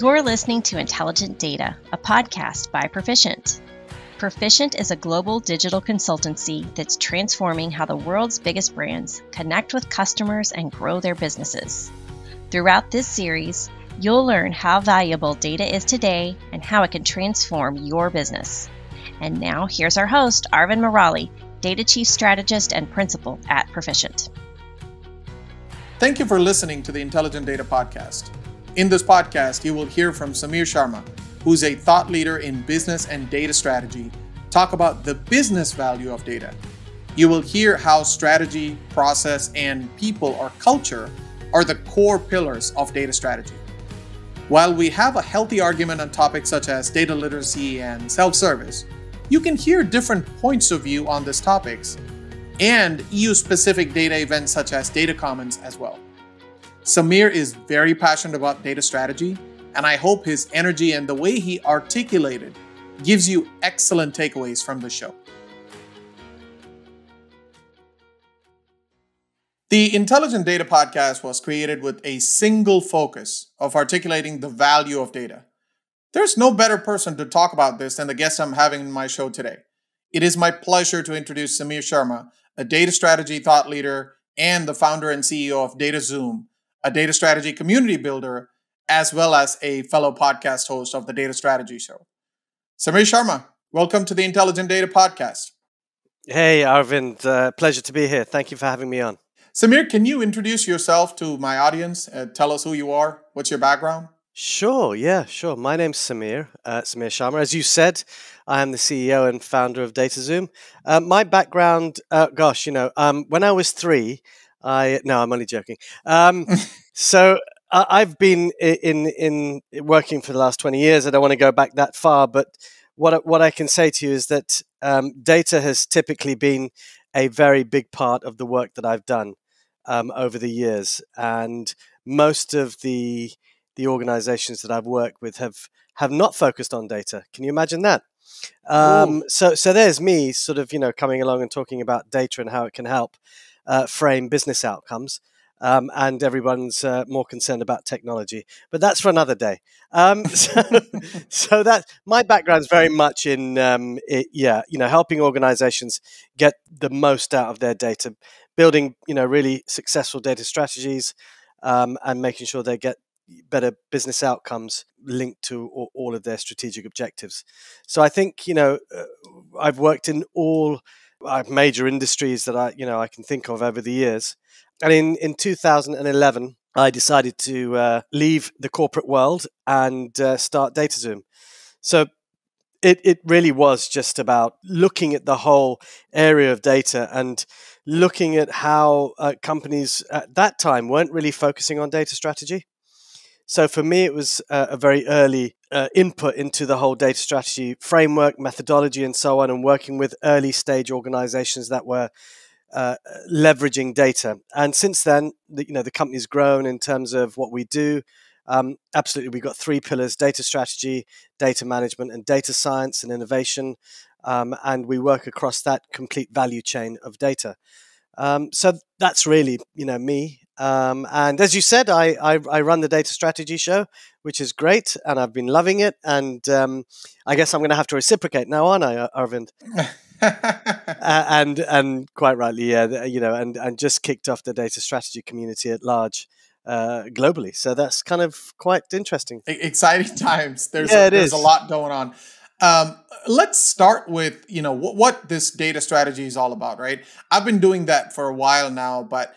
You're listening to Intelligent Data, a podcast by Proficient. Proficient is a global digital consultancy that's transforming how the world's biggest brands connect with customers and grow their businesses. Throughout this series, you'll learn how valuable data is today and how it can transform your business. And now, here's our host, Arvind Morali, Data Chief Strategist and Principal at Proficient. Thank you for listening to the Intelligent Data Podcast. In this podcast, you will hear from Samir Sharma, who's a thought leader in business and data strategy, talk about the business value of data. You will hear how strategy, process, and people or culture are the core pillars of data strategy. While we have a healthy argument on topics such as data literacy and self service, you can hear different points of view on these topics and EU specific data events such as data commons as well. Samir is very passionate about data strategy, and I hope his energy and the way he articulated gives you excellent takeaways from the show. The Intelligent Data Podcast was created with a single focus of articulating the value of data. There's no better person to talk about this than the guest I'm having in my show today. It is my pleasure to introduce Samir Sharma, a data strategy thought leader and the founder and CEO of DataZoom, a data strategy community builder, as well as a fellow podcast host of the Data Strategy Show. Samir Sharma, welcome to the Intelligent Data Podcast. Hey, Arvind, uh, pleasure to be here. Thank you for having me on. Samir, can you introduce yourself to my audience? Uh, tell us who you are, what's your background? Sure, yeah, sure. My name's Samir, uh, Samir Sharma. As you said, I am the CEO and founder of DataZoom. Uh, my background, uh, gosh, you know, um, when I was three, I no, I'm only joking. Um, so I've been in, in in working for the last 20 years. I don't want to go back that far, but what what I can say to you is that um, data has typically been a very big part of the work that I've done um, over the years, and most of the the organizations that I've worked with have have not focused on data. Can you imagine that? Um, so so there's me sort of you know coming along and talking about data and how it can help uh, frame business outcomes. Um, and everyone's uh, more concerned about technology. But that's for another day. Um, so, so, that my background's very much in um, it, yeah, you know, helping organizations get the most out of their data, building you know really successful data strategies, um, and making sure they get better business outcomes linked to all, of their strategic objectives. So I think you know uh, I've worked in all major industries that I, you know, I can think of over the years. And in, in 2011, I decided to uh, leave the corporate world and uh, start DataZoom. So it, it really was just about looking at the whole area of data and looking at how uh, companies at that time weren't really focusing on data strategy. So for me, it was a very early uh, input into the whole data strategy framework, methodology, and so on, and working with early stage organizations that were uh, leveraging data. And since then, the, you know, the company's grown in terms of what we do. Um, absolutely, we've got three pillars: data strategy, data management, and data science and innovation. Um, and we work across that complete value chain of data. Um, so that's really, you know, me um, and as you said, I, I, I, run the data strategy show, which is great, and I've been loving it. And um, I guess I'm going to have to reciprocate now, aren't I, Arvind? uh, and and quite rightly, yeah, you know, and and just kicked off the data strategy community at large uh, globally. So that's kind of quite interesting. Exciting times. There's yeah, a, there's a lot going on. Um, let's start with you know w- what this data strategy is all about, right? I've been doing that for a while now, but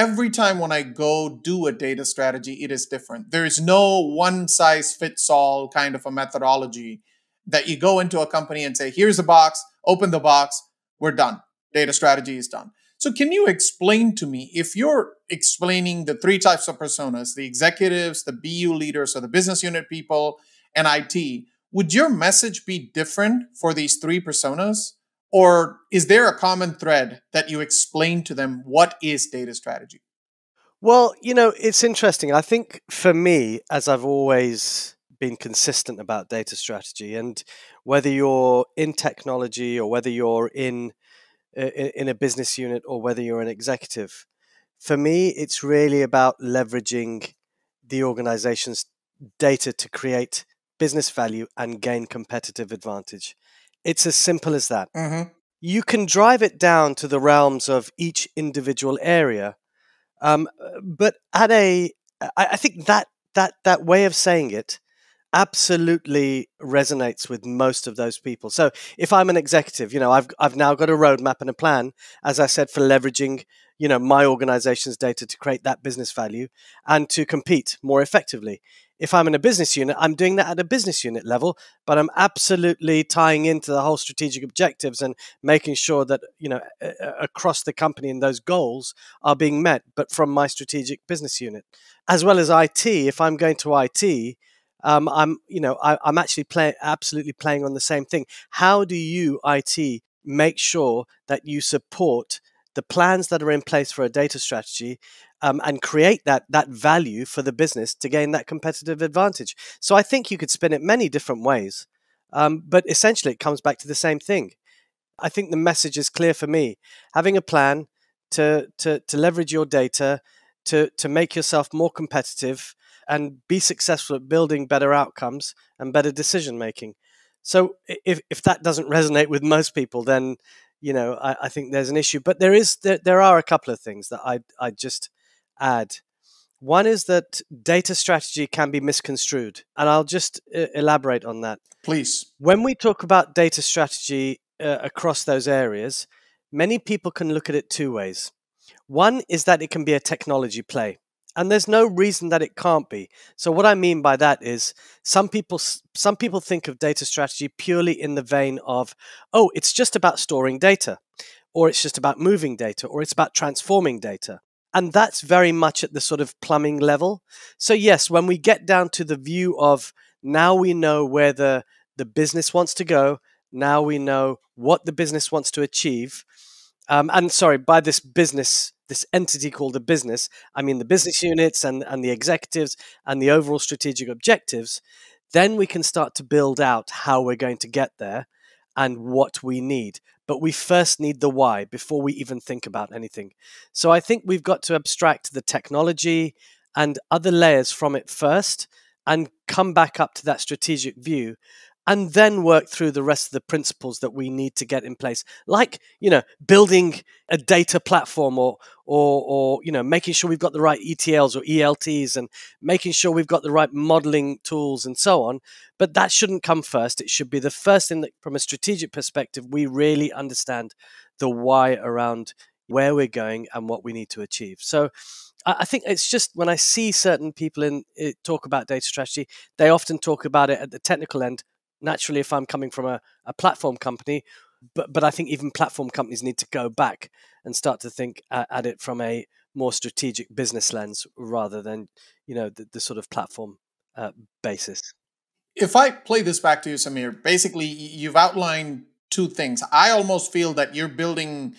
every time when I go do a data strategy, it is different. There is no one size fits all kind of a methodology that you go into a company and say, here's a box, open the box, we're done. Data strategy is done. So, can you explain to me if you're explaining the three types of personas the executives, the BU leaders, or the business unit people, and IT? Would your message be different for these three personas? Or is there a common thread that you explain to them what is data strategy? Well, you know, it's interesting. I think for me, as I've always been consistent about data strategy, and whether you're in technology or whether you're in uh, in a business unit or whether you're an executive, for me, it's really about leveraging the organization's data to create business value and gain competitive advantage. It's as simple as that. Mm-hmm. You can drive it down to the realms of each individual area, um, but at a, I, I think that that that way of saying it absolutely resonates with most of those people. So if I'm an executive, you know, I've I've now got a roadmap and a plan, as I said, for leveraging, you know, my organization's data to create that business value and to compete more effectively if I'm in a business unit, I'm doing that at a business unit level, but I'm absolutely tying into the whole strategic objectives and making sure that, you know, across the company and those goals are being met, but from my strategic business unit. As well as IT, if I'm going to IT, um, I'm, you know, I, am actually playing, absolutely playing on the same thing. How do you, IT, make sure that you support the plans that are in place for a data strategy um, and create that that value for the business to gain that competitive advantage. So I think you could spin it many different ways, um, but essentially it comes back to the same thing. I think the message is clear for me: having a plan to to, to leverage your data, to to make yourself more competitive, and be successful at building better outcomes and better decision making. So if if that doesn't resonate with most people, then you know I, I think there's an issue. But there is there, there are a couple of things that I I just add. One is that data strategy can be misconstrued, and I'll just uh, elaborate on that. Please. When we talk about data strategy uh, across those areas, many people can look at it two ways. One is that it can be a technology play, and there's no reason that it can't be. So what I mean by that is some people some people think of data strategy purely in the vein of, oh, it's just about storing data, or it's just about moving data, or it's about transforming data. And that's very much at the sort of plumbing level. So, yes, when we get down to the view of now we know where the, the business wants to go, now we know what the business wants to achieve. Um, and sorry, by this business, this entity called a business, I mean the business units and, and the executives and the overall strategic objectives, then we can start to build out how we're going to get there and what we need. But we first need the why before we even think about anything. So I think we've got to abstract the technology and other layers from it first and come back up to that strategic view and then work through the rest of the principles that we need to get in place like you know building a data platform or or or you know making sure we've got the right ETLs or ELTs and making sure we've got the right modeling tools and so on but that shouldn't come first it should be the first thing that from a strategic perspective we really understand the why around where we're going and what we need to achieve so I think it's just when I see certain people in it, eh, talk about data strategy, they often talk about it at the technical end naturally if I'm coming from a, a platform company, but but I think even platform companies need to go back and start to think at, at it from a more strategic business lens rather than you know the, the sort of platform uh, basis. If I play this back to you, Samir, basically you've outlined two things. I almost feel that you're building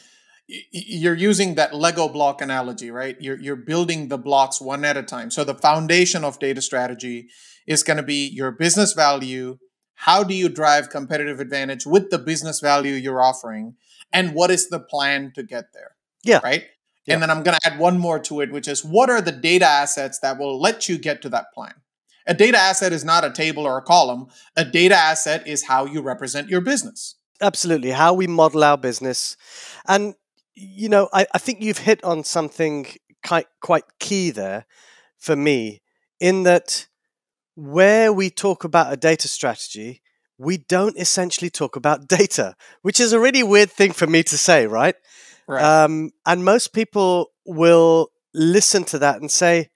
you're using that lego block analogy right you're, you're building the blocks one at a time so the foundation of data strategy is going to be your business value how do you drive competitive advantage with the business value you're offering? And what is the plan to get there? Yeah. Right. Yeah. And then I'm going to add one more to it, which is what are the data assets that will let you get to that plan? A data asset is not a table or a column. A data asset is how you represent your business. Absolutely. How we model our business. And, you know, I, I think you've hit on something quite, quite key there for me in that where we talk about a data strategy, we don't essentially talk about data, which is a really weird thing for me to say, right? right. Um, and most people will listen to that and say,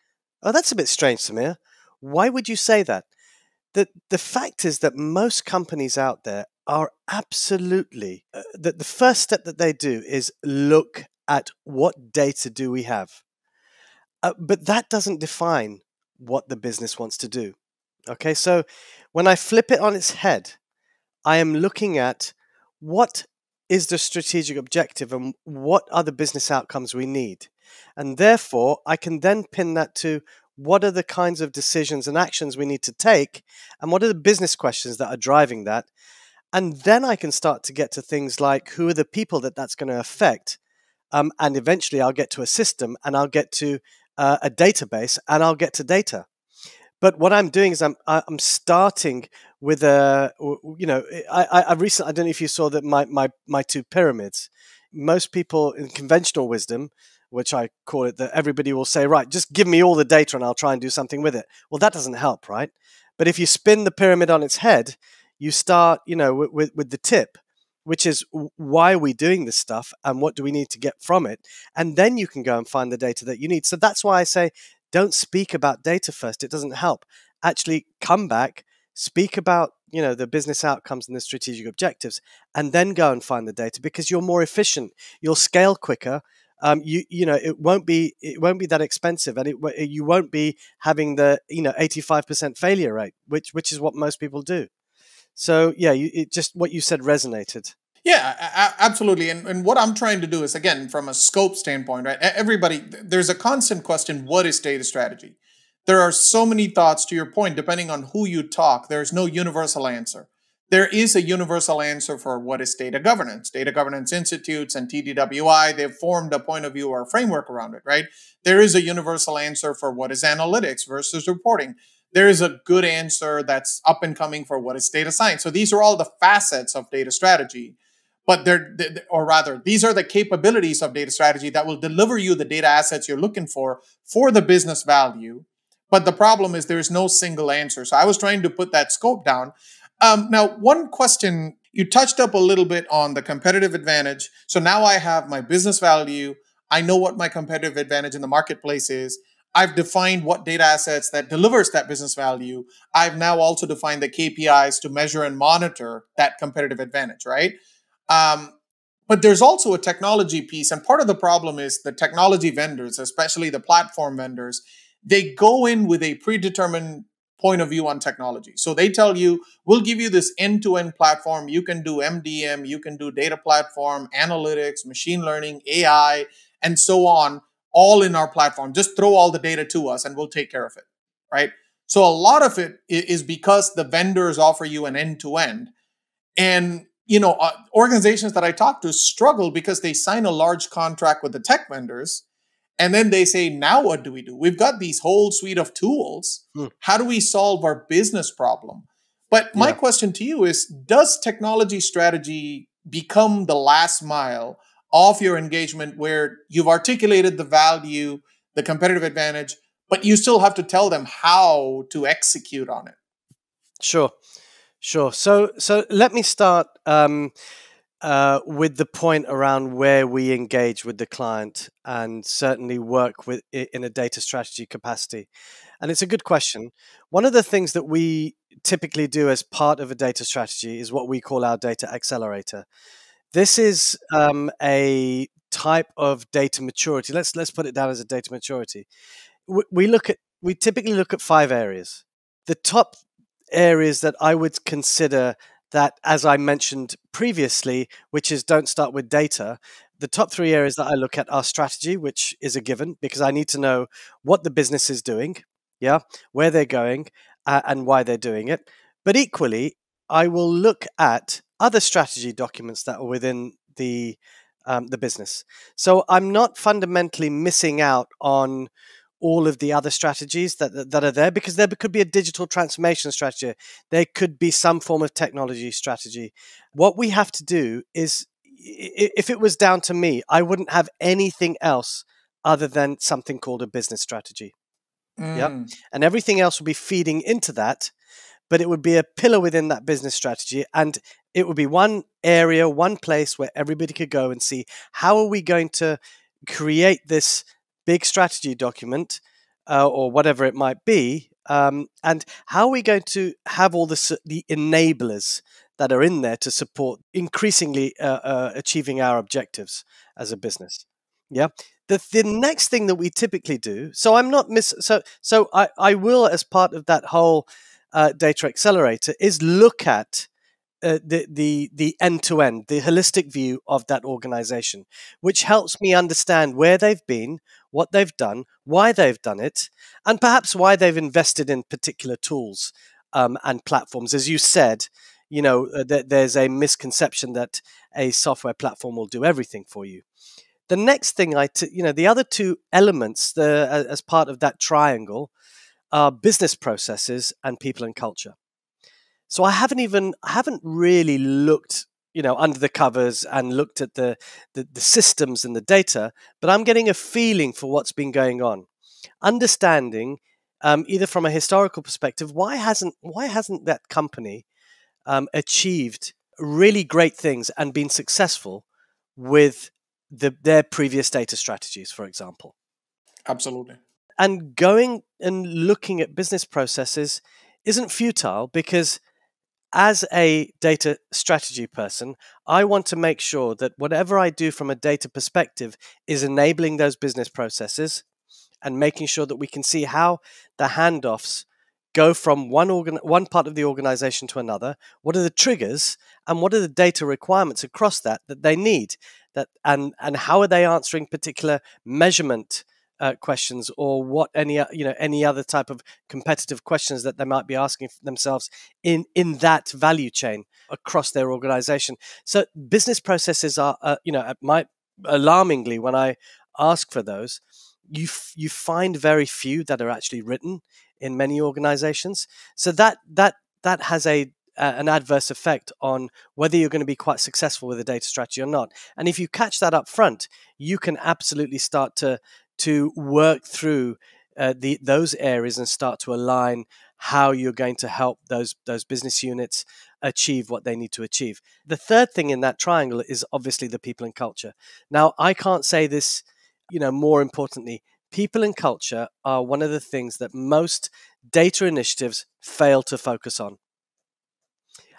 oh, that's a bit strange, Samir. Why would you say that? The, the fact is that most companies out there are absolutely, uh, that the first step that they do is look at what data do we have. Uh, but that doesn't define what the business wants to do. Okay, so when I flip it on its head, I am looking at what is the strategic objective and what are the business outcomes we need. And therefore, I can then pin that to what are the kinds of decisions and actions we need to take and what are the business questions that are driving that. And then I can start to get to things like who are the people that that's going to affect. Um, and eventually, I'll get to a system and I'll get to uh, a database and I'll get to data. But what I'm doing is I'm I'm starting with a you know I I recently I don't know if you saw that my my my two pyramids. Most people in conventional wisdom, which I call it, that everybody will say, right, just give me all the data and I'll try and do something with it. Well, that doesn't help, right? But if you spin the pyramid on its head, you start you know with with, with the tip which is why are we doing this stuff and what do we need to get from it and then you can go and find the data that you need so that's why i say don't speak about data first. It doesn't help. Actually, come back, speak about you know the business outcomes and the strategic objectives, and then go and find the data because you're more efficient. You'll scale quicker. Um, you you know it won't be it won't be that expensive, and it you won't be having the you know eighty five percent failure rate, which which is what most people do. So yeah, you, it just what you said resonated. Yeah, absolutely. And, and what I'm trying to do is, again, from a scope standpoint, right? Everybody, there's a constant question what is data strategy? There are so many thoughts to your point, depending on who you talk. There's no universal answer. There is a universal answer for what is data governance. Data governance institutes and TDWI, they've formed a point of view or framework around it, right? There is a universal answer for what is analytics versus reporting there is a good answer that's up and coming for what is data science. So these are all the facets of data strategy but they're, or rather, these are the capabilities of data strategy that will deliver you the data assets you're looking for for the business value. But the problem is there's no single answer. So I was trying to put that scope down. Um, now, one question you touched up a little bit on the competitive advantage. So now I have my business value. I know what my competitive advantage in the marketplace is. I've defined what data assets that delivers that business value. I've now also defined the KPIs to measure and monitor that competitive advantage, right? Um, but there's also a technology piece, and part of the problem is the technology vendors, especially the platform vendors, they go in with a predetermined point of view on technology. So they tell you, we'll give you this end to end platform. You can do MDM, you can do data platform, analytics, machine learning, AI, and so on, all in our platform. Just throw all the data to us and we'll take care of it, right? So a lot of it is because the vendors offer you an end to end. And you know, uh, organizations that I talk to struggle because they sign a large contract with the tech vendors and then they say, now what do we do? We've got these whole suite of tools. Hmm. How do we solve our business problem? But my yeah. question to you is Does technology strategy become the last mile of your engagement where you've articulated the value, the competitive advantage, but you still have to tell them how to execute on it? Sure. Sure. So, so let me start um, uh, with the point around where we engage with the client and certainly work with in a data strategy capacity. And it's a good question. One of the things that we typically do as part of a data strategy is what we call our data accelerator. This is um, a type of data maturity. Let's let's put it down as a data maturity. We, we look at we typically look at five areas. The top areas that I would consider that, as I mentioned previously, which is don't start with data. The top three areas that I look at are strategy, which is a given because I need to know what the business is doing, yeah, where they're going, uh, and why they're doing it. But equally, I will look at other strategy documents that are within the um, the business. So I'm not fundamentally missing out on all of the other strategies that, that, that are there because there could be a digital transformation strategy there could be some form of technology strategy what we have to do is if it was down to me i wouldn't have anything else other than something called a business strategy mm. yeah and everything else would be feeding into that but it would be a pillar within that business strategy and it would be one area one place where everybody could go and see how are we going to create this big strategy document uh, or whatever it might be, um, and how are we going to have all the enablers that are in there to support increasingly uh, uh, achieving our objectives as a business? Yeah. The, the next thing that we typically do, so I'm not miss, so so I, I will as part of that whole uh, data accelerator is look at uh, the the the end to end, the holistic view of that organization, which helps me understand where they've been, what they've done, why they've done it, and perhaps why they've invested in particular tools um, and platforms. As you said, you know, uh, th- there's a misconception that a software platform will do everything for you. The next thing I, t- you know, the other two elements the, as part of that triangle are business processes and people and culture. So I haven't even, I haven't really looked you know under the covers and looked at the, the, the systems and the data but i'm getting a feeling for what's been going on understanding um, either from a historical perspective why hasn't why hasn't that company um, achieved really great things and been successful with the, their previous data strategies for example absolutely and going and looking at business processes isn't futile because as a data strategy person, I want to make sure that whatever I do from a data perspective is enabling those business processes and making sure that we can see how the handoffs go from one organ- one part of the organization to another what are the triggers and what are the data requirements across that that they need that and and how are they answering particular measurement uh, questions or what any uh, you know any other type of competitive questions that they might be asking themselves in in that value chain across their organization. So business processes are uh, you know uh, my alarmingly when I ask for those, you f- you find very few that are actually written in many organizations. So that that that has a uh, an adverse effect on whether you're going to be quite successful with a data strategy or not. And if you catch that up front, you can absolutely start to to work through uh, the, those areas and start to align how you're going to help those those business units achieve what they need to achieve. The third thing in that triangle is obviously the people and culture. Now, I can't say this, you know, more importantly, people and culture are one of the things that most data initiatives fail to focus on.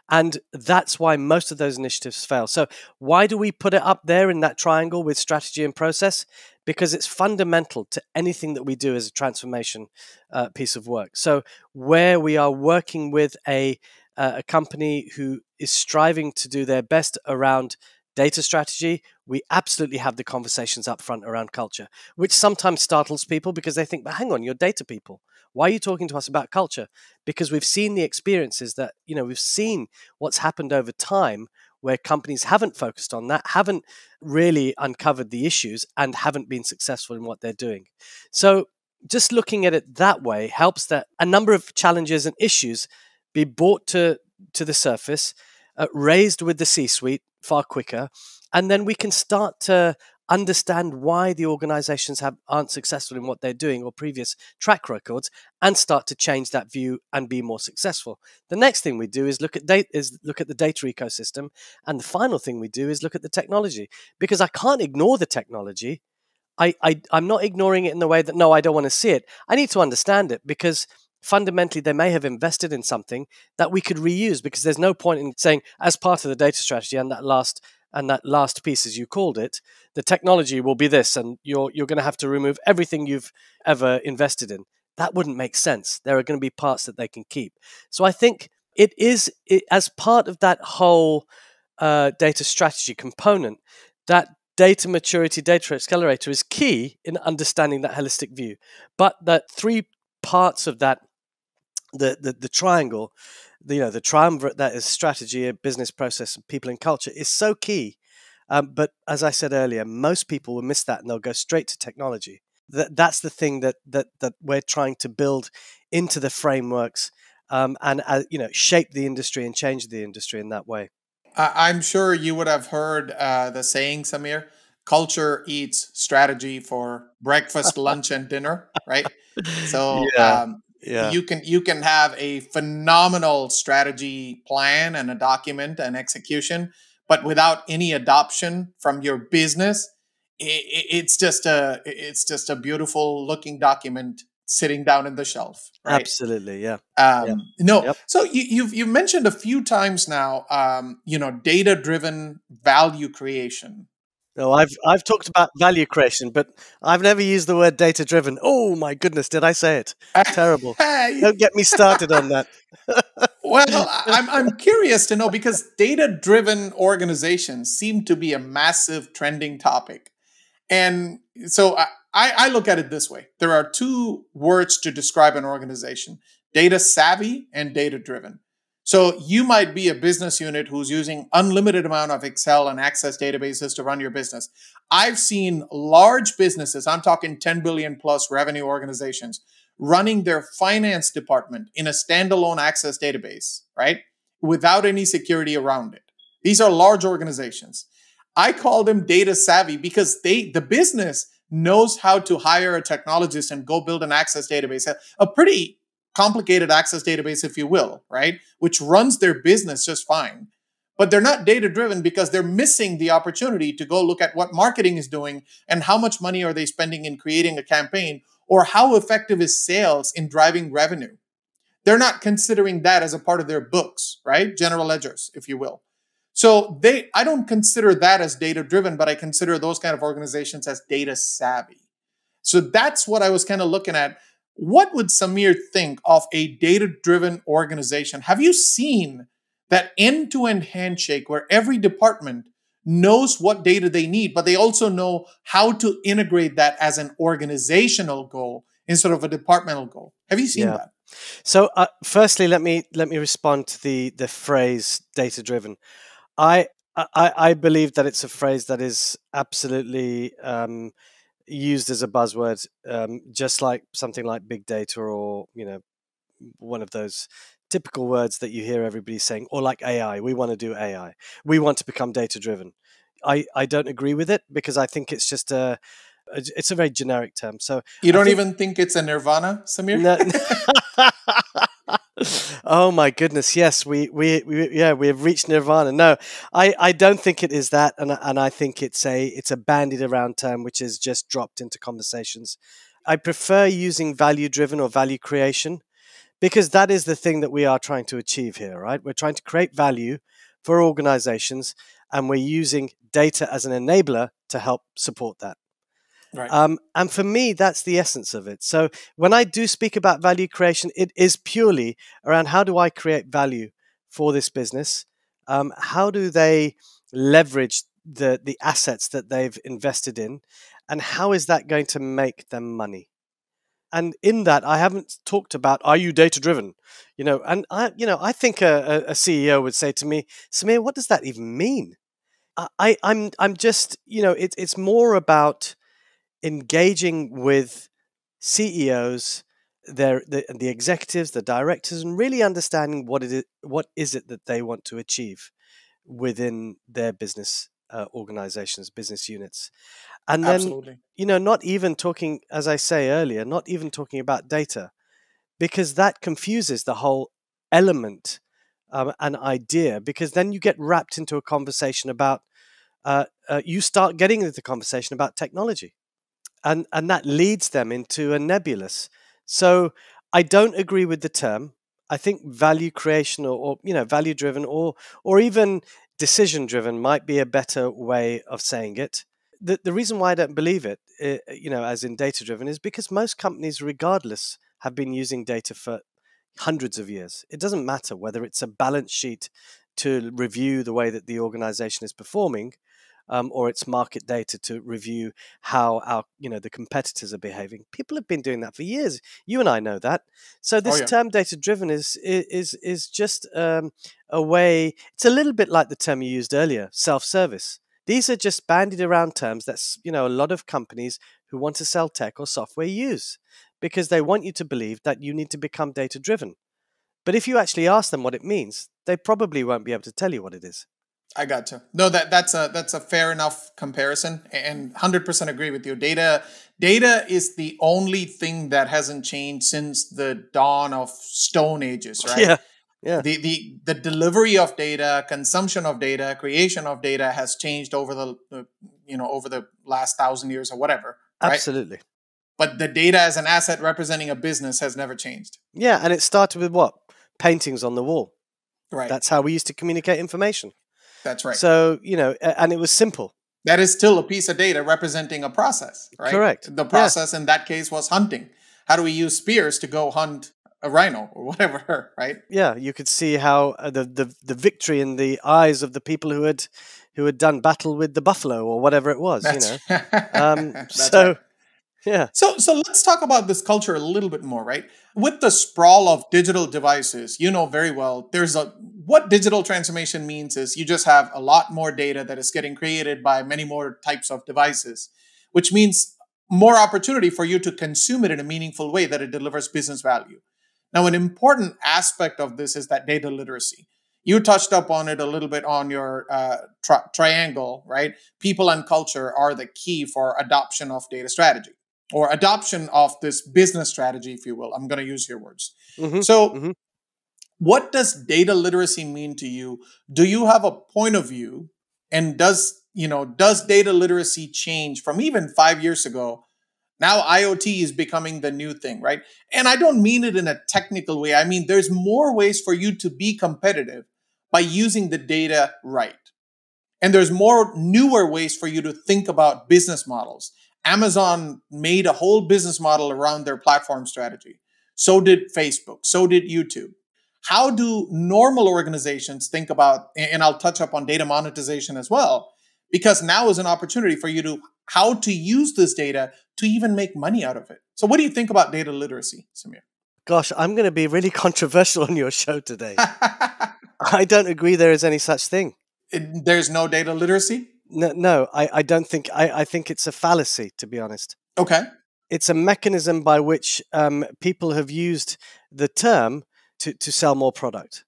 And that's why most of those initiatives fail. So, why do we put it up there in that triangle with strategy and process? because it's fundamental to anything that we do as a transformation uh, piece of work. So, where we are working with a, uh, a company who is striving to do their best around data strategy, we absolutely have the conversations up front around culture, which sometimes startles people because they think, but hang on, you're data people. Why are you talking to us about culture? Because we've seen the experiences that, you know, we've seen what's happened over time where companies haven't focused on that, haven't really uncovered the issues, and haven't been successful in what they're doing. So, just looking at it that way helps that a number of challenges and issues be brought to, to the surface, uh, raised with the C suite far quicker, and then we can start to understand why the organizations have, aren't successful in what they're doing or previous track records and start to change that view and be more successful the next thing we do is look at data is look at the data ecosystem and the final thing we do is look at the technology because i can't ignore the technology I, I i'm not ignoring it in the way that no i don't want to see it i need to understand it because fundamentally they may have invested in something that we could reuse because there's no point in saying as part of the data strategy and that last and that last piece, as you called it, the technology will be this, and you're you're going to have to remove everything you've ever invested in. That wouldn't make sense. There are going to be parts that they can keep. So I think it is it, as part of that whole uh, data strategy component that data maturity data accelerator is key in understanding that holistic view but that three parts of that the the, the triangle you know the triumvirate that is strategy, business process, and people and culture is so key. Um, but as I said earlier, most people will miss that and they'll go straight to technology. That that's the thing that that that we're trying to build into the frameworks um, and uh, you know shape the industry and change the industry in that way. I'm sure you would have heard uh, the saying, Samir culture eats strategy for breakfast, lunch, and dinner, right? So, yeah. um, yeah. you can you can have a phenomenal strategy plan and a document and execution but without any adoption from your business it, it's just a it's just a beautiful looking document sitting down in the shelf right? absolutely yeah um, yep. no yep. so you, you've you've mentioned a few times now um, you know data driven value creation no, I've I've talked about value creation, but I've never used the word data driven. Oh my goodness, did I say it? Terrible. Don't get me started on that. well, I'm I'm curious to know because data driven organizations seem to be a massive trending topic. And so I, I look at it this way. There are two words to describe an organization: data savvy and data driven. So you might be a business unit who's using unlimited amount of Excel and Access databases to run your business. I've seen large businesses, I'm talking 10 billion plus revenue organizations, running their finance department in a standalone Access database, right? Without any security around it. These are large organizations. I call them data savvy because they the business knows how to hire a technologist and go build an access database. A pretty complicated access database, if you will, right? Which runs their business just fine. But they're not data driven because they're missing the opportunity to go look at what marketing is doing and how much money are they spending in creating a campaign or how effective is sales in driving revenue. They're not considering that as a part of their books, right? General ledgers, if you will. So they I don't consider that as data driven, but I consider those kind of organizations as data savvy. So that's what I was kind of looking at. What would Samir think of a data driven organization? Have you seen that end to end handshake where every department knows what data they need, but they also know how to integrate that as an organizational goal instead of a departmental goal? Have you seen yeah. that? So, uh, firstly, let me let me respond to the the phrase data driven. I, I I believe that it's a phrase that is absolutely um, used as a buzzword, um, just like something like big data or you know one of those typical words that you hear everybody saying, or like AI. We want to do AI. We want to become data driven. I, I don't agree with it because I think it's just a, a it's a very generic term. So you don't think, even think it's a nirvana, Samir? No, oh my goodness! Yes, we, we, we yeah we have reached nirvana. No, I, I don't think it is that, and and I think it's a it's a bandied around term which is just dropped into conversations. I prefer using value driven or value creation because that is the thing that we are trying to achieve here, right? We're trying to create value for organizations and we're using data as an enabler to help support that. Right. Um, and for me, that's the essence of it. So when I do speak about value creation, it is purely around how do I create value for this business? Um, how do they leverage the the assets that they've invested in, and how is that going to make them money? And in that, I haven't talked about are you data driven, you know. And I, you know, I think a, a CEO would say to me, Samir, what does that even mean? I, I'm I'm just you know, it's it's more about engaging with CEOs, their the, the executives, the directors, and really understanding what it is, what is it that they want to achieve within their business uh, organizations, business units, and then Absolutely. you know not even talking, as I say earlier, not even talking about data, because that confuses the whole element, um, an idea, because then you get wrapped into a conversation about. Uh, uh, you start getting into the conversation about technology and and that leads them into a nebulous. So I don't agree with the term. I think value creation or, or you know value driven or or even decision driven might be a better way of saying it. The, the reason why I don't believe it, eh, you know, as in data driven, is because most companies, regardless, have been using data for hundreds of years. It doesn't matter whether it's a balance sheet to review the way that the organization is performing um, or its market data to review how our you know the competitors are behaving. People have been doing that for years. You and I know that. So oh, this oh, yeah. term data driven is is is just um, a way. It's a little bit like the term you used earlier, self service. These are just bandied around terms that's you know a lot of companies who want to sell tech or software use because they want you to believe that you need to become data driven. But if you actually ask them what it means, they probably won't be able to tell you what it is. I got you. No, that that's a that's a fair enough comparison, and hundred percent agree with you. Data data is the only thing that hasn't changed since the dawn of Stone Ages, right? Yeah, yeah. The the the delivery of data, consumption of data, creation of data has changed over the you know over the last thousand years or whatever. Right? Absolutely. But the data as an asset representing a business has never changed. Yeah, and it started with what paintings on the wall. Right. That's how we used to communicate information. That's right. So, you know, and it was simple. That is still a piece of data representing a process, right? Correct. The process yeah. in that case was hunting. How do we use spears to go hunt a rhino or whatever, right? Yeah, you could see how uh, the, the the victory in the eyes of the people who had who had done battle with the buffalo or whatever it was, That's you know. Um, so right. Yeah. So so let's talk about this culture a little bit more, right? With the sprawl of digital devices, you know very well there's a what digital transformation means is you just have a lot more data that is getting created by many more types of devices, which means more opportunity for you to consume it in a meaningful way that it delivers business value. Now, an important aspect of this is that data literacy. You touched up on it a little bit on your uh, tri triangle, right? People and culture are the key for adoption of data strategy or adoption of this business strategy, if you will. I'm going to use your words. Mm-hmm. So, mm-hmm. what does data literacy mean to you? Do you have a point of view? And does you know does data literacy change from even five years ago? Now IoT is becoming the new thing, right? And I don't mean it in a technical way. I mean there's more ways for you to be competitive by using the data right. And there's more newer ways for you to think about business models Amazon made a whole business model around their platform strategy. So did Facebook. So did YouTube. How do normal organizations think about, and I'll touch up on data monetization as well, because now is an opportunity for you to how to use this data to even make money out of it. So what do you think about data literacy, Samir? Gosh, I'm going to be really controversial on your show today. I don't agree there is any such thing. It, there's no data literacy? No, no, I, I don't think. I, I think it's a fallacy, to be honest. Okay. It's a mechanism by which um, people have used the term to, to sell more product,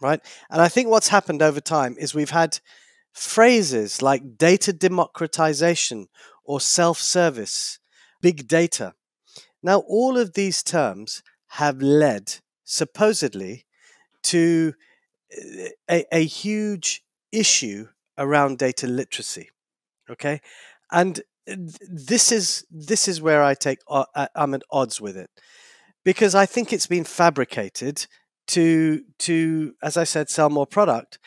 right? And I think what's happened over time is we've had phrases like data democratization or self service, big data. Now, all of these terms have led, supposedly, to uh, a, a huge issue around data literacy. Okay, and this is this is where I take uh, uh, I'm at odds with it because I think it's been fabricated to to as I said sell more product,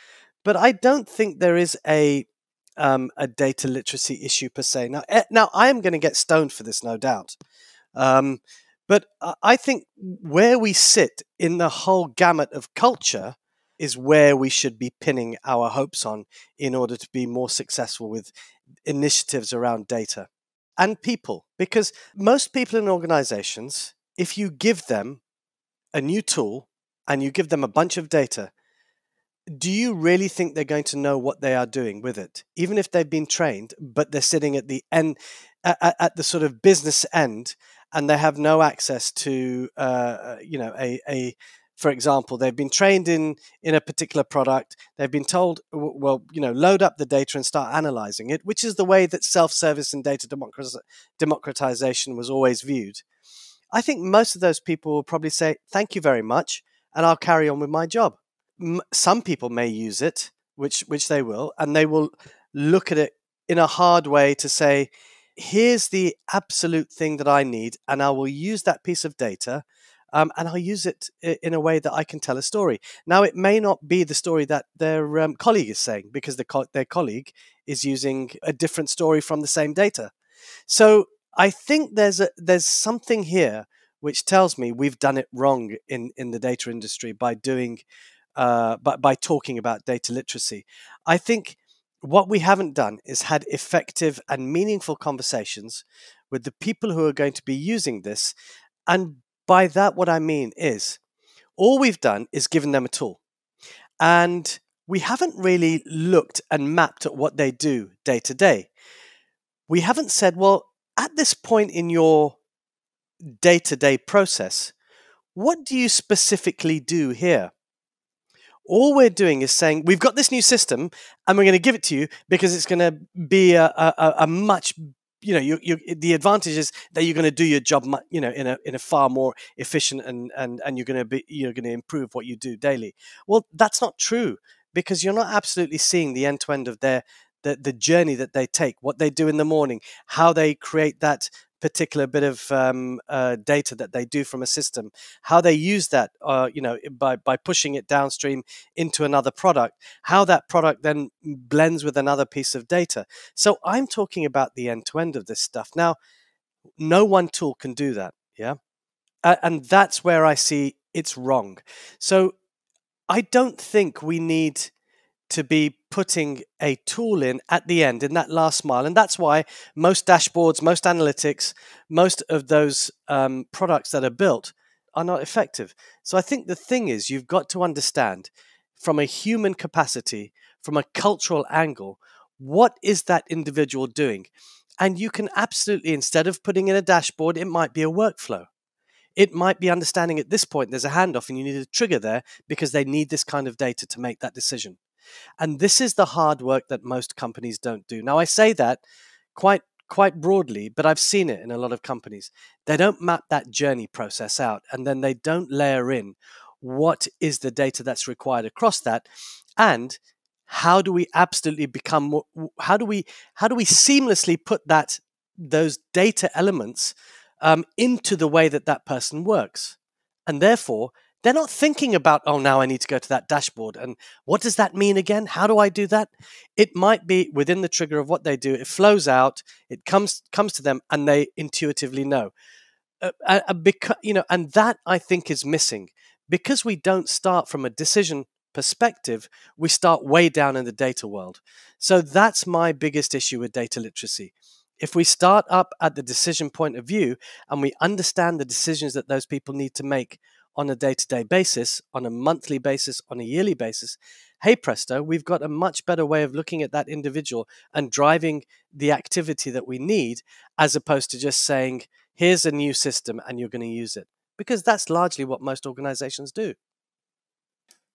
but I don't think there is a um, a data literacy issue per se. Now eh, now I am going to get stoned for this, no doubt. Um, but I think where we sit in the whole gamut of culture is where we should be pinning our hopes on in order to be more successful with initiatives around data and people. Because most people in organizations, if you give them a new tool and you give them a bunch of data, do you really think they're going to know what they are doing with it even if they've been trained but they're sitting at the end at, at the sort of business end and they have no access to uh, uh you know a, a for example, they've been trained in in a particular product. They've been told, well, you know, load up the data and start analyzing it, which is the way that self-service and data democratization was always viewed. I think most of those people will probably say, "Thank you very much," and I'll carry on with my job. some people may use it, which which they will, and they will look at it in a hard way to say, "Here's the absolute thing that I need, and I will use that piece of data." um, and i use it in a way that I can tell a story. Now, it may not be the story that their um, colleague is saying because the co- their colleague is using a different story from the same data. So I think there's a, there's something here which tells me we've done it wrong in in the data industry by doing uh, by, by talking about data literacy. I think what we haven't done is had effective and meaningful conversations with the people who are going to be using this and by that, what I mean is all we've done is given them a tool. And we haven't really looked and mapped at what they do day to day. We haven't said, well, at this point in your day to day process, what do you specifically do here? All we're doing is saying, we've got this new system and we're going to give it to you because it's going to be a, a, a much you know, you, you, the advantage is that you're going to do your job, you know, in a in a far more efficient and and and you're going to be you're going to improve what you do daily. Well, that's not true because you're not absolutely seeing the end to end of their the, the journey that they take, what they do in the morning, how they create that particular bit of um, uh, data that they do from a system, how they use that, uh, you know, by, by pushing it downstream into another product, how that product then blends with another piece of data. So I'm talking about the end to end of this stuff. Now, no one tool can do that. Yeah. Uh, and that's where I see it's wrong. So I don't think we need to be putting a tool in at the end in that last mile. And that's why most dashboards, most analytics, most of those um, products that are built are not effective. So I think the thing is, you've got to understand from a human capacity, from a cultural angle, what is that individual doing? And you can absolutely, instead of putting in a dashboard, it might be a workflow it might be understanding at this point there's a handoff and you need a trigger there because they need this kind of data to make that decision. And this is the hard work that most companies don't do. Now, I say that quite quite broadly, but I've seen it in a lot of companies. They don't map that journey process out, and then they don't layer in what is the data that's required across that, and how do we absolutely become more, how do we how do we seamlessly put that those data elements um, into the way that that person works, and therefore they're not thinking about, oh, now I need to go to that dashboard. And what does that mean again? How do I do that? It might be within the trigger of what they do. It flows out, it comes, comes to them, and they intuitively know. Uh, uh, because, you know, and that I think is missing because we don't start from a decision perspective, we start way down in the data world. So that's my biggest issue with data literacy. If we start up at the decision point of view and we understand the decisions that those people need to make, on a day to day basis, on a monthly basis, on a yearly basis, hey presto, we've got a much better way of looking at that individual and driving the activity that we need as opposed to just saying, here's a new system and you're going to use it. Because that's largely what most organizations do.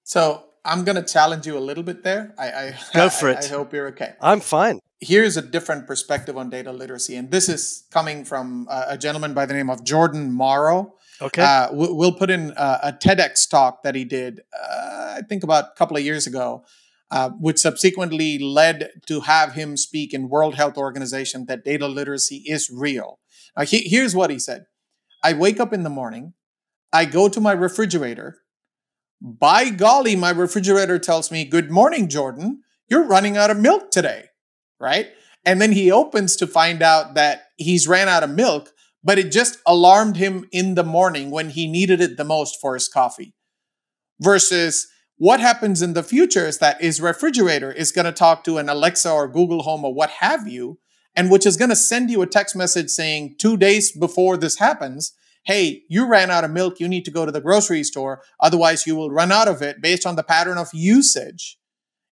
So I'm going to challenge you a little bit there. I, I go for I, it. I hope you're okay. I'm fine. Here's a different perspective on data literacy, and this is coming from a, a gentleman by the name of Jordan Morrow. Okay. Uh, we'll put in uh, a TEDx talk that he did, uh, I think about a couple of years ago, uh, which subsequently led to have him speak in World Health Organization that data literacy is real. Now, he, here's what he said. I wake up in the morning. I go to my refrigerator. By golly, my refrigerator tells me, good morning, Jordan. You're running out of milk today, right? And then he opens to find out that he's ran out of milk but it just alarmed him in the morning when he needed it the most for his coffee. Versus what happens in the future is that his refrigerator is going to talk to an Alexa or Google Home or what have you, and which is going to send you a text message saying, two days before this happens, hey, you ran out of milk, you need to go to the grocery store, otherwise you will run out of it based on the pattern of usage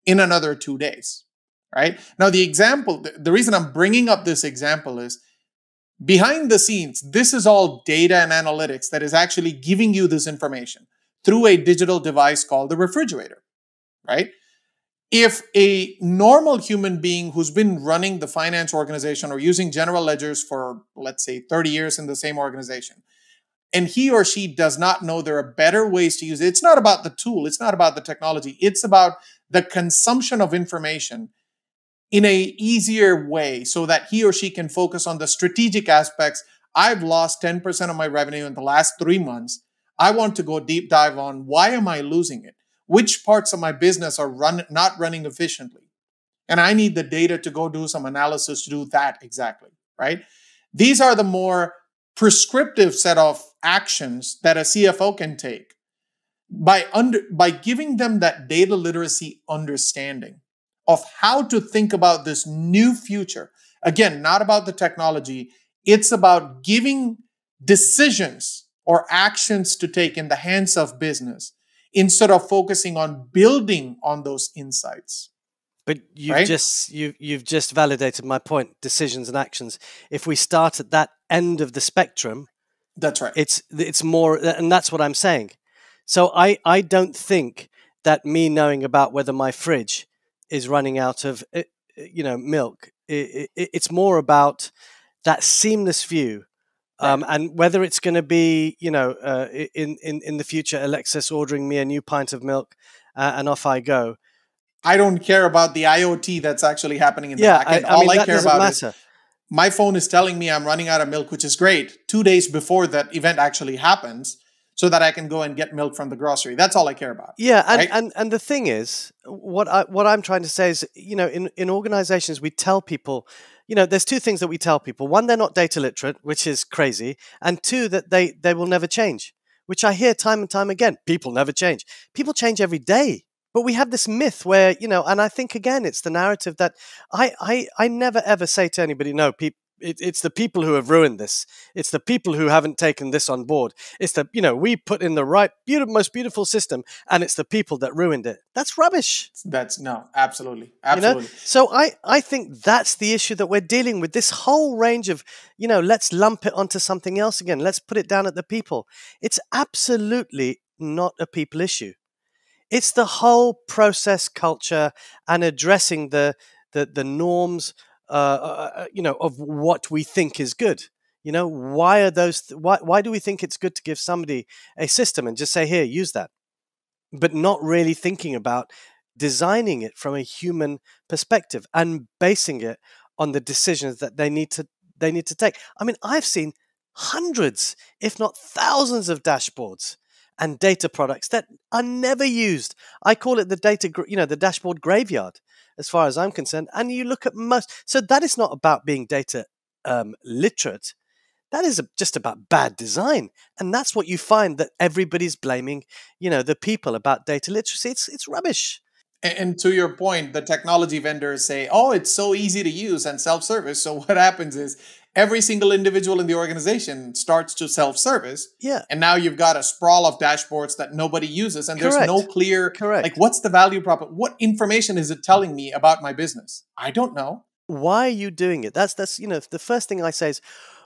in another two days right? Now, the example, the reason I'm bringing up this example is Behind the scenes, this is all data and analytics that is actually giving you this information through a digital device called the refrigerator, right? If a normal human being who's been running the finance organization or using general ledgers for, let's say, 30 years in the same organization, and he or she does not know there are better ways to use it, it's not about the tool, it's not about the technology, it's about the consumption of information in a easier way so that he or she can focus on the strategic aspects i've lost 10% of my revenue in the last 3 months i want to go deep dive on why am i losing it which parts of my business are run not running efficiently and i need the data to go do some analysis to do that exactly right these are the more prescriptive set of actions that a cfo can take by under by giving them that data literacy understanding of how to think about this new future. Again, not about the technology, it's about giving decisions or actions to take in the hands of business instead of focusing on building on those insights. But you've right? just you, you've just validated my point. Decisions and actions. If we start at that end of the spectrum, that's right. It's it's more, and that's what I'm saying. So I I don't think that me knowing about whether my fridge is running out of eh, eh, you know milk. It, it, it's more about that seamless view. Um, and whether it's going to be, you know, uh, in, in, in the future, Alexis ordering me a new pint of milk uh, and off I go. I don't care about the IoT that's actually happening in the yeah, end. I, I All mean, I care about matter. is my phone is telling me I'm running out of milk, which is great. Two days before that event actually happens, so that I can go and get milk from the grocery. That's all I care about. Yeah, and right? and, and the thing is, what I what I'm trying to say is, you know, in in organizations we tell people, you know, there's two things that we tell people. One, they're not data literate, which is crazy, and two, that they they will never change, which I hear time and time again. People never change. People change every day. But we have this myth where, you know, and I think again, it's the narrative that I, I, I never ever say to anybody, no, pe- it, it's the people who have ruined this. It's the people who haven't taken this on board. It's the you know we put in the right, beautiful, most beautiful system, and it's the people that ruined it. That's rubbish. That's no, absolutely, absolutely. You know? So I I think that's the issue that we're dealing with. This whole range of you know let's lump it onto something else again. Let's put it down at the people. It's absolutely not a people issue. It's the whole process culture and addressing the the, the norms uh, uh, uh, you know, of what we think is good. You know, why are those? Th- why why do we think it's good to give somebody a system and just say, here, use that, but not really thinking about designing it from a human perspective and basing it on the decisions that they need to they need to take. I mean, I've seen hundreds, if not thousands, of dashboards and data products that are never used. I call it the data, you know, the dashboard graveyard as far as I'm concerned. And you look at most, so that is not about being data um, literate. That is a, just about bad design, and that's what you find that everybody's blaming, you know, the people about data literacy. It's it's rubbish. And to your point, the technology vendors say, oh, it's so easy to use and self service. So what happens is every single individual in the organization starts to self-service. Yeah. And now you've got a sprawl of dashboards that nobody uses and Correct. there's no clear Correct. like what's the value prop what information is it telling me about my business? I don't know. Why are you doing it? That's that's you know the first thing I say is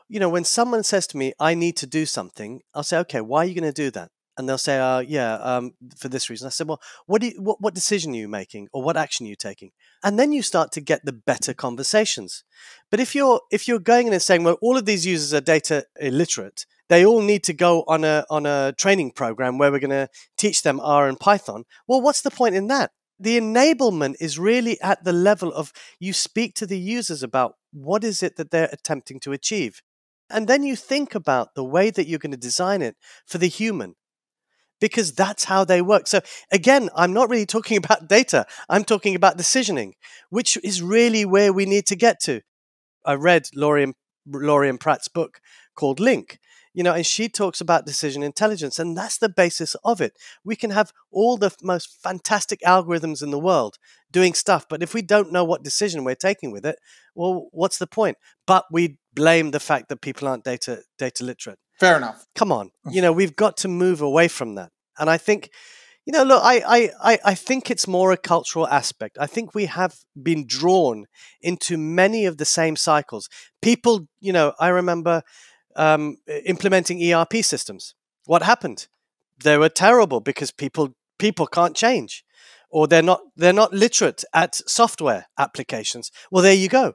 you know when someone says to me I need to do something, I'll say okay, why are you going to do that? and they'll say, uh, yeah, um, for this reason." I said, "Well, what, you, what, what decision are you making, or what action are you taking?" And then you start to get the better conversations. But if you're if you're going in and saying, "Well, all of these users are data illiterate," they all need to go on a on a training program where we're going to teach them R and Python. Well, what's the point in that? The enablement is really at the level of you speak to the users about what is it that they're attempting to achieve. And then you think about the way that you're going to design it for the human because that's how they work. So again, I'm not really talking about data. I'm talking about decisioning, which is really where we need to get to. I read Laurie, Laurie Pratt's book called Link, you know, and she talks about decision intelligence, and that's the basis of it. We can have all the most fantastic algorithms in the world doing stuff, but if we don't know what decision we're taking with it, well, what's the point? But we blame the fact that people aren't data data literate. Fair enough. Come on. You know, we've got to move away from that. And I think, you know, look, I, I, I think it's more a cultural aspect. I think we have been drawn into many of the same cycles. People, you know, I remember um, implementing ERP systems. What happened? They were terrible because people people can't change, or they're not they're not literate at software applications. Well, there you go.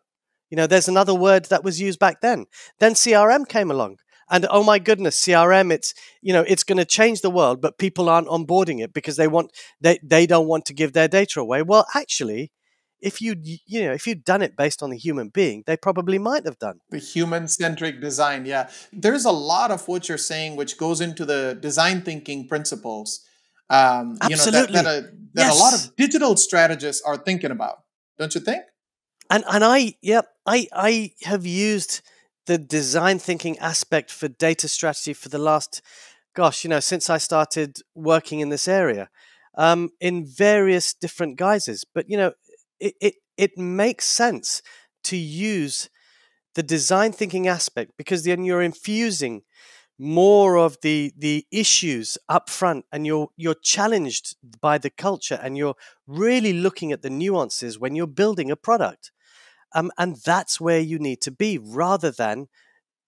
You know, there's another word that was used back then. Then CRM came along and oh my goodness crm it's you know it's going to change the world but people aren't onboarding it because they want they, they don't want to give their data away well actually if you you know if you'd done it based on the human being they probably might have done the human centric design yeah there's a lot of what you're saying which goes into the design thinking principles um Absolutely. you know that, that, a, uh, that yes. a lot of digital strategists are thinking about don't you think and and i yeah i i have used the design thinking aspect for data strategy for the last, gosh, you know, since I started working in this area, um, in various different guises. But you know, it, it it makes sense to use the design thinking aspect because then you're infusing more of the the issues up front and you're you're challenged by the culture and you're really looking at the nuances when you're building a product um, and that's where you need to be rather than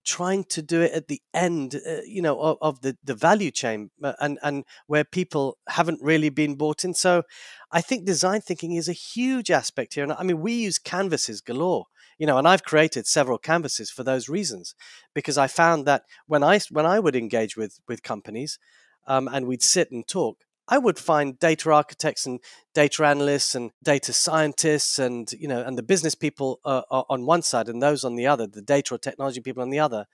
trying to do it at the end uh, you know of, of, the the value chain uh, and and where people haven't really been bought in so i think design thinking is a huge aspect here and i mean we use canvases galore you know and i've created several canvases for those reasons because i found that when i when i would engage with with companies um, and we'd sit and talk I would find data architects and data analysts and data scientists and you know and the business people uh, on one side and those on the other, the data or technology people on the other,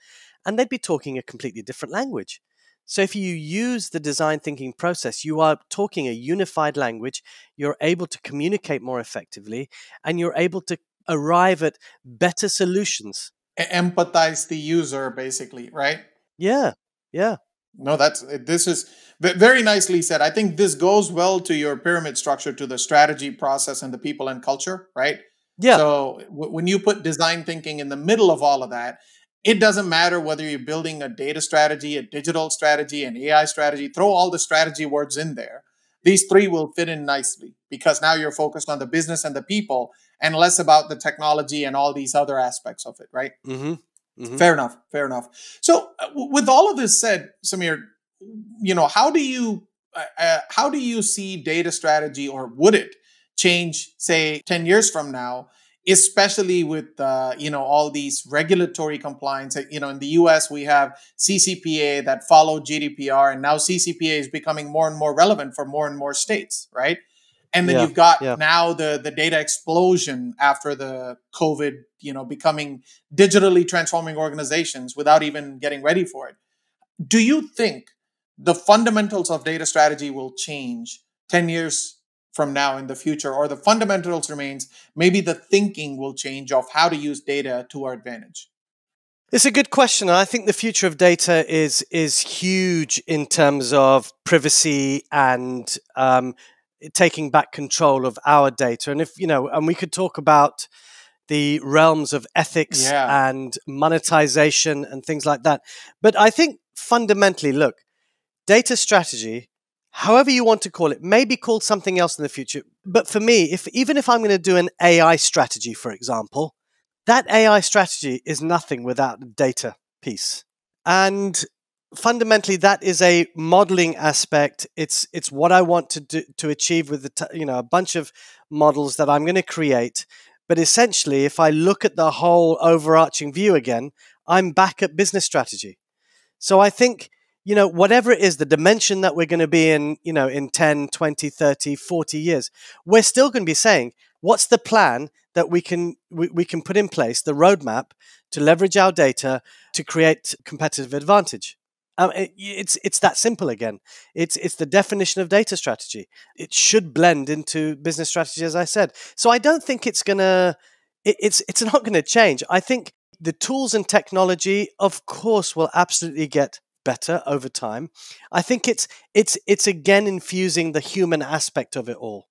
and they'd be talking a completely different language. So if you use the design thinking process, you are talking a unified language, you're able to communicate more effectively, and you're able to arrive at better solutions. Empathize the user, basically, right? Yeah, yeah. No, that's eh, this is very nicely said. I think this goes well to your pyramid structure, to the strategy process, and the people and culture, right? Yeah. So when you put design thinking in the middle of all of that, it doesn't matter whether you're building a data strategy, a digital strategy, an AI strategy, throw all the strategy words in there. These three will fit in nicely because now you're focused on the business and the people and less about the technology and all these other aspects of it, right? Mm-hmm. Mm-hmm. Fair enough. Fair enough. So, uh, with all of this said, Samir, you know, how do you uh, uh, how do you see data strategy, or would it change, say, ten years from now? Especially with uh, you know all these regulatory compliance, you know in the U.S. we have CCPA that followed GDPR, and now CCPA is becoming more and more relevant for more and more states, right? and then yeah, you've got yeah. now the the data explosion after the covid you know becoming digitally transforming organizations without even getting ready for it do you think the fundamentals of data strategy will change 10 years from now in the future or the fundamentals remains maybe the thinking will change of how to use data to our advantage it's a good question. I think the future of data is is huge in terms of privacy and um, taking back control of our data. And if, you know, and we could talk about the realms of ethics yeah. and monetization and things like that. But I think fundamentally, look, data strategy, however you want to call it, may be called something else in the future. But for me, if even if I'm going to do an AI strategy, for example, that AI strategy is nothing without the data piece. And fundamentally that is a modeling aspect it's it's what i want to do to achieve with the t- you know a bunch of models that i'm going to create but essentially if i look at the whole overarching view again i'm back at business strategy so i think you know whatever it is the dimension that we're going to be in you know in 10 20 30 40 years we're still going to be saying what's the plan that we can we, we can put in place the roadmap to leverage our data to create competitive advantage um, it, it's it's that simple again. It's it's the definition of data strategy. It should blend into business strategy, as I said. So I don't think it's gonna it, it's it's not gonna change. I think the tools and technology, of course, will absolutely get better over time. I think it's it's it's again infusing the human aspect of it all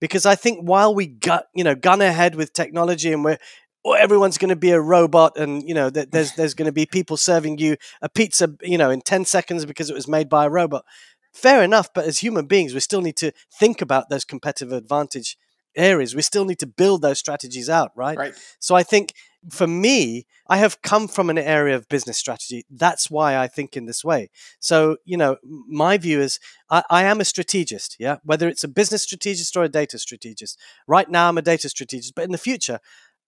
because I think while we got you know gun ahead with technology and we're or everyone's going to be a robot and you know there's there's going to be people serving you a pizza you know in 10 seconds because it was made by a robot fair enough but as human beings we still need to think about those competitive advantage areas we still need to build those strategies out right, right. so i think for me i have come from an area of business strategy that's why i think in this way so you know my view is I, I am a strategist yeah whether it's a business strategist or a data strategist right now i'm a data strategist but in the future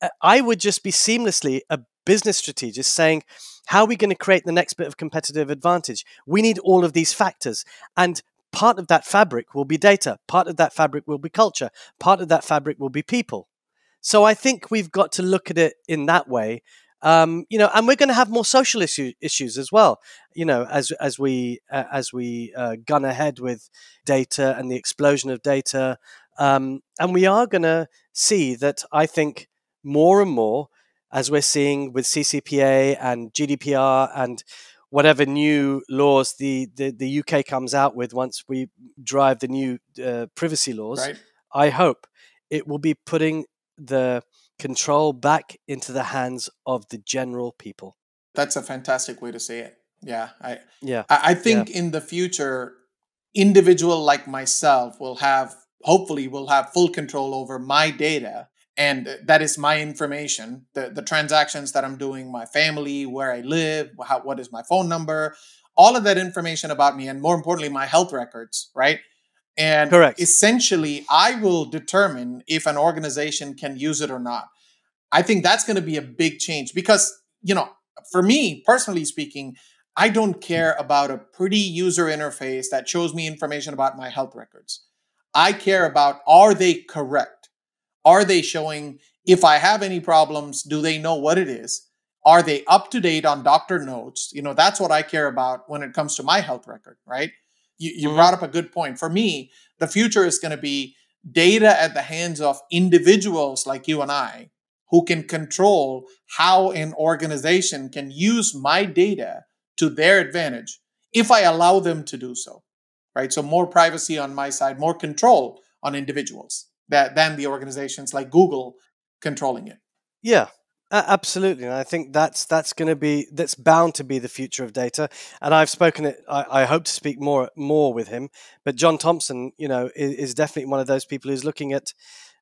uh, I would just be seamlessly a business strategist saying, how are we going to create the next bit of competitive advantage? We need all of these factors. And part of that fabric will be data, part of that fabric will be culture, part of that fabric will be people. So I think we've got to look at it in that way. Um, you know, and we're going to have more social issue, issues as well. You know, as as we uh, as we uh, gun ahead with data and the explosion of data, um, and we are going to see that. I think more and more, as we're seeing with CCPA and GDPR and whatever new laws the, the, the UK comes out with once we drive the new uh, privacy laws, right. I hope it will be putting the control back into the hands of the general people. That's a fantastic way to say it. Yeah, I yeah I, I think yeah. in the future, individual like myself will have hopefully will have full control over my data and that is my information the, the transactions that i'm doing my family where i live how, what is my phone number all of that information about me and more importantly my health records right and Correct. essentially i will determine if an organization can use it or not i think that's going to be a big change because you know for me personally speaking i don't care about a pretty user interface that shows me information about my health records i care about are they correct are they showing if I have any problems, do they know what it is? Are they up to date on doctor notes? You know, that's what I care about when it comes to my health record, right? You, you mm-hmm. brought up a good point. For me, the future is going to be data at the hands of individuals like you and I who can control how an organization can use my data to their advantage if I allow them to do so, right? So more privacy on my side, more control on individuals that, than the organizations like Google controlling it. Yeah, absolutely, and I think that's that's going to be that's bound to be the future of data. And I've spoken it. I, I hope to speak more more with him. But John Thompson, you know, is, is definitely one of those people who's looking at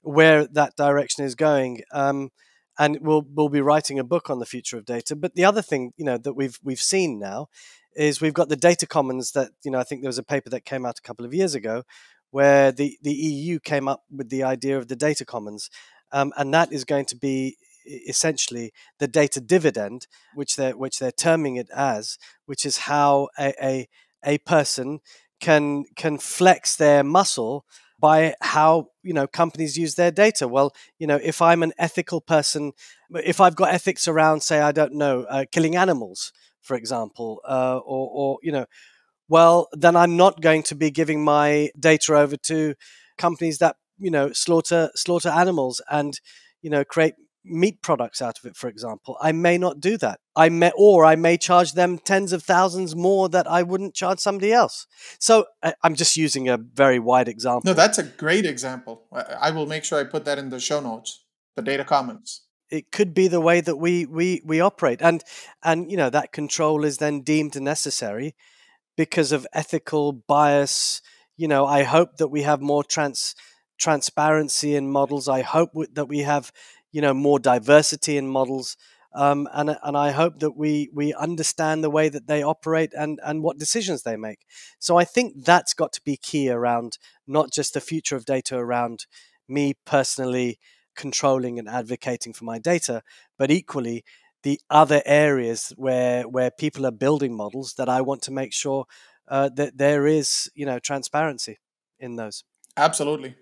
where that direction is going. Um, and we'll we'll be writing a book on the future of data. But the other thing, you know, that we've we've seen now is we've got the data commons that you know I think there was a paper that came out a couple of years ago where the, the EU came up with the idea of the data commons. Um, and that is going to be essentially the data dividend, which they're, which they're terming it as, which is how a, a, a person can, can flex their muscle by how you know companies use their data well you know if i'm an ethical person if i've got ethics around say i don't know uh, killing animals for example uh, or, or you know well, then I'm not going to be giving my data over to companies that you know slaughter slaughter animals and you know create meat products out of it for example i may not do that i may or i may charge them tens of thousands more that i wouldn't charge somebody else so i'm just using a very wide example no that's a great example i will make sure i put that in the show notes the data commons it could be the way that we we we operate and and you know that control is then deemed necessary because of ethical bias. You know, I hope that we have more trans transparency in models. I hope that we have, you know, more diversity in models. Um, and and I hope that we we understand the way that they operate and and what decisions they make. So I think that's got to be key around not just the future of data around me personally controlling and advocating for my data, but equally the other areas where where people are building models that I want to make sure uh, that there is you know transparency in those. Absolutely.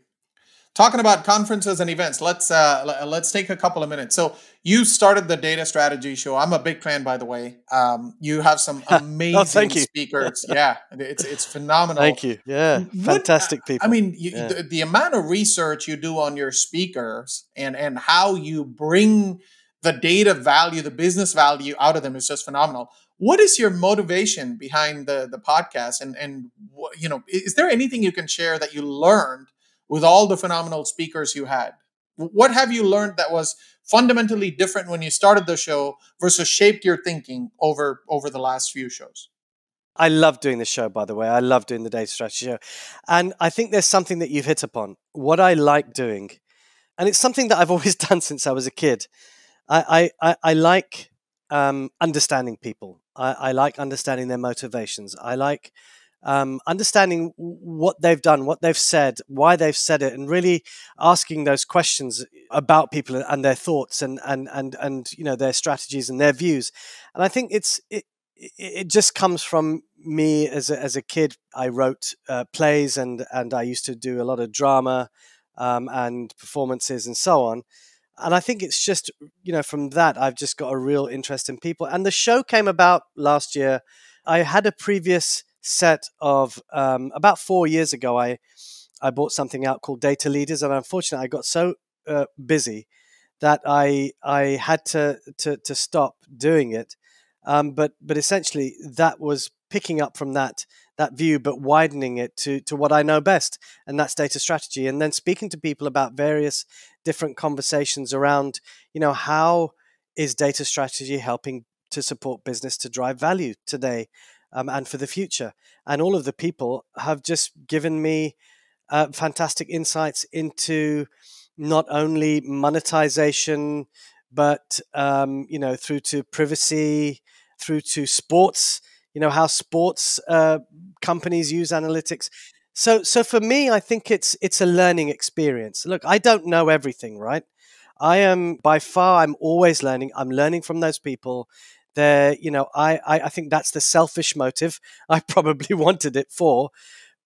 Talking about conferences and events, let's uh, let's take a couple of minutes. So you started the data strategy show. I'm a big fan, by the way. Um, you have some oh, amazing oh, speakers. yeah, it's it's phenomenal. Thank you. Yeah, uh, fantastic people. I mean, you, yeah. the, the amount of research you do on your speakers and and how you bring the data value, the business value out of them is just phenomenal. What is your motivation behind the the podcast, and and you know, is there anything you can share that you learned with all the phenomenal speakers you had? What have you learned that was fundamentally different when you started the show versus shaped your thinking over over the last few shows? I love doing the show, by the way. I love doing the data strategy show. And I think there's something that you've hit upon. What I like doing, and it's something that I've always done since I was a kid, I I, I like um, understanding people. I, I, like understanding their motivations. I like um, understanding what they've done, what they've said, why they've said it, and really asking those questions about people and their thoughts and and and and you know their strategies and their views. And I think it's it, it just comes from me as a, as a kid. I wrote uh, plays and and I used to do a lot of drama um, and performances and so on and I think it's just you know from that I've just got a real interest in people. And the show came about last year. I had a previous set of um, about four years ago. I I bought something out called Data Leaders, and unfortunately, I got so uh, busy that I I had to to, to stop doing it. Um, but but essentially, that was picking up from that that view, but widening it to to what I know best, and that's data strategy. And then speaking to people about various different conversations around, you know, how is data strategy helping to support business to drive value today um, and for the future? And all of the people have just given me uh, fantastic insights into not only monetization, but um, you know, through to privacy, through to sports you know how sports uh, companies use analytics. So so for me, I think it's it's a learning experience. Look, I don't know everything, right? I am by far. I'm always learning. I'm learning from those people. There, you know, I, I I think that's the selfish motive. I probably wanted it for,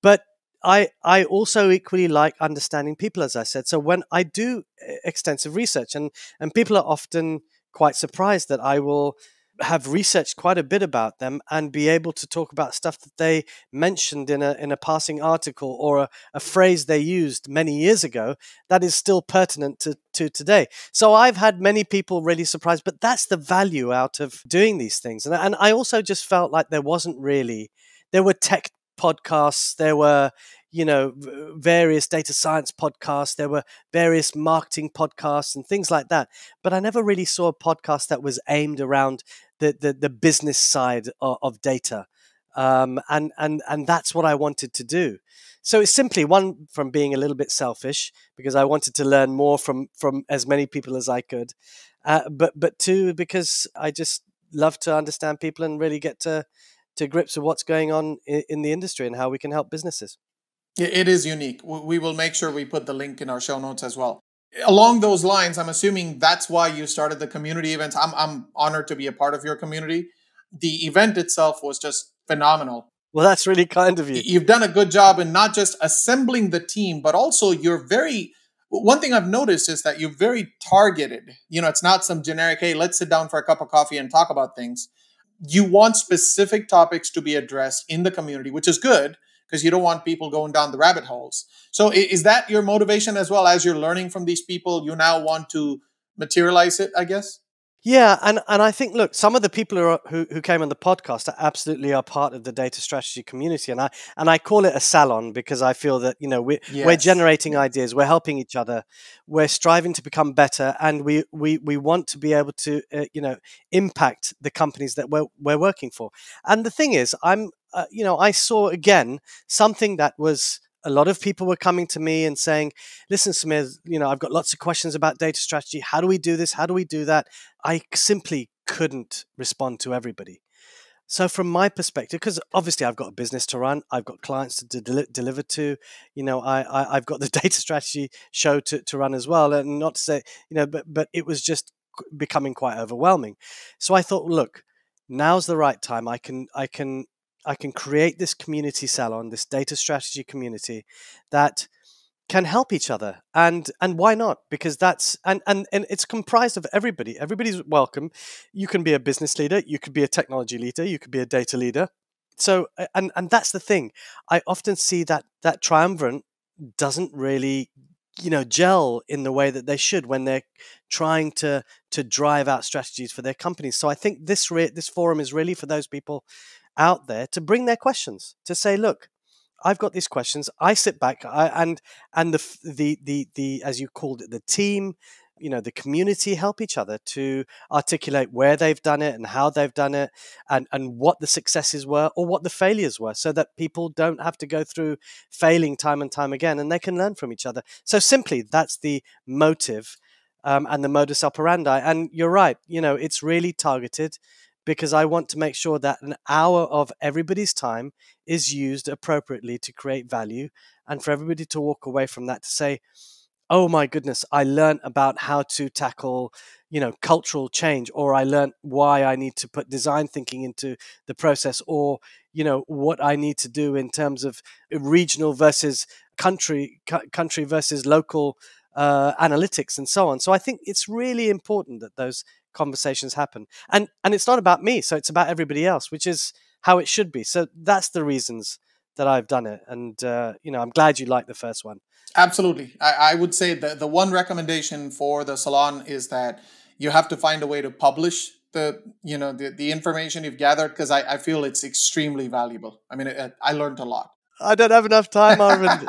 but I, I also equally like understanding people, as I said. So when I do eh, extensive research, and, and people are often quite surprised that I will have researched quite a bit about them and be able to talk about stuff that they mentioned in a in a passing article or a, a phrase they used many years ago that is still pertinent to, to today. So I've had many people really surprised, but that's the value out of doing these things. And and I also just felt like there wasn't really there were tech podcasts, there were you know various data science podcasts there were various marketing podcasts and things like that but i never really saw a podcast that was aimed around the the, the business side of, of data, um, and and and that's what I wanted to do. So it's simply one from being a little bit selfish because I wanted to learn more from from as many people as I could, uh, but but two because I just love to understand people and really get to to grips with what's going on in, in the industry and how we can help businesses. It is unique. We will make sure we put the link in our show notes as well along those lines, I'm assuming that's why you started the community events. I'm, I'm honored to be a part of your community. The event itself was just phenomenal. Well, that's really kind of you. You've done a good job in not just assembling the team, but also you're very. One thing I've noticed is that you're very targeted. You know, it's not some generic, hey, let's sit down for a cup of coffee and talk about things. You want specific topics to be addressed in the community, which is good because you don't want people going down the rabbit holes. So is that your motivation as well as you're learning from these people? You now want to materialize it, I guess. Yeah, and, and I think look, some of the people who, are, who, who came on the podcast are absolutely are part of the data strategy community, and I and I call it a salon because I feel that you know we yes. we're generating ideas, we're helping each other, we're striving to become better, and we we, we want to be able to uh, you know impact the companies that we're we're working for. And the thing is, I'm uh, you know, I saw again something that was a lot of people were coming to me and saying, listen, Smith, you know, I've got lots of questions about data strategy. How do we do this? How do we do that? I simply couldn't respond to everybody. So, from my perspective, because obviously I've got a business to run, I've got clients to de deliver to, you know, I, I, have got the data strategy show to, to run as well. And not to say, you know, but, but it was just becoming quite overwhelming. So I thought, look, now's the right time. I can, I can I can create this community salon, this data strategy community that can help each other and and why not because that's and and and it's comprised of everybody everybody's welcome you can be a business leader you could be a technology leader you could be a data leader so and and that's the thing i often see that that triumvirate doesn't really you know gel in the way that they should when they're trying to to drive out strategies for their companies so i think this re- this forum is really for those people out there to bring their questions to say, look, I've got these questions. I sit back I, and and the the the the as you called it the team, you know, the community help each other to articulate where they've done it and how they've done it and and what the successes were or what the failures were so that people don't have to go through failing time and time again and they can learn from each other. So simply that's the motive um, and the modus operandi and you're right, you know, it's really targeted because I want to make sure that an hour of everybody's time is used appropriately to create value and for everybody to walk away from that to say, oh my goodness, I learned about how to tackle, you know, cultural change, or I learned why I need to put design thinking into the process, or, you know, what I need to do in terms of regional versus country, country versus local uh, analytics and so on. So I think it's really important that those conversations happen. And and it's not about me, so it's about everybody else, which is how it should be. So that's the reasons that I've done it. And uh, you know, I'm glad you liked the first one. Absolutely, I, I would say the the one recommendation for the salon is that you have to find a way to publish the you know the, the information you've gathered because I, I feel it's extremely valuable. I mean, it, I learned a lot. I don't have enough time, Arvind.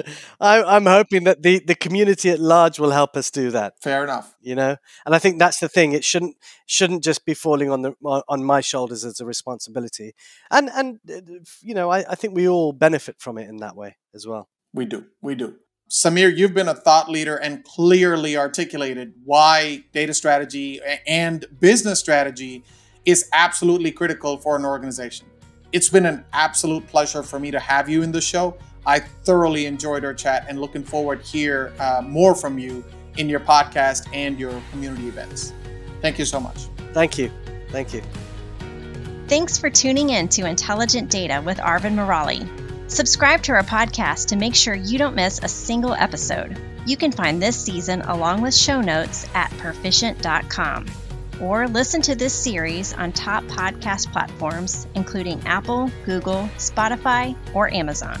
I, am hoping that the, the community at large will help us do that. Fair enough. You know, and I think that's the thing. It shouldn't shouldn't just be falling on the on my shoulders as a responsibility. And and uh, you know, I, I think we all benefit from it in that way as well. We do. We do. Samir, you've been a thought leader and clearly articulated why data strategy and business strategy is absolutely critical for an organization. It's been an absolute pleasure for me to have you in the show. I thoroughly enjoyed our chat and looking forward to hear uh, more from you in your podcast and your community events. Thank you so much. Thank you. Thank you. Thanks for tuning in to Intelligent Data with Arvind Morali. Subscribe to our podcast to make sure you don't miss a single episode. You can find this season along with show notes at proficient.com or listen to this series on top podcast platforms, including Apple, Google, Spotify, or Amazon.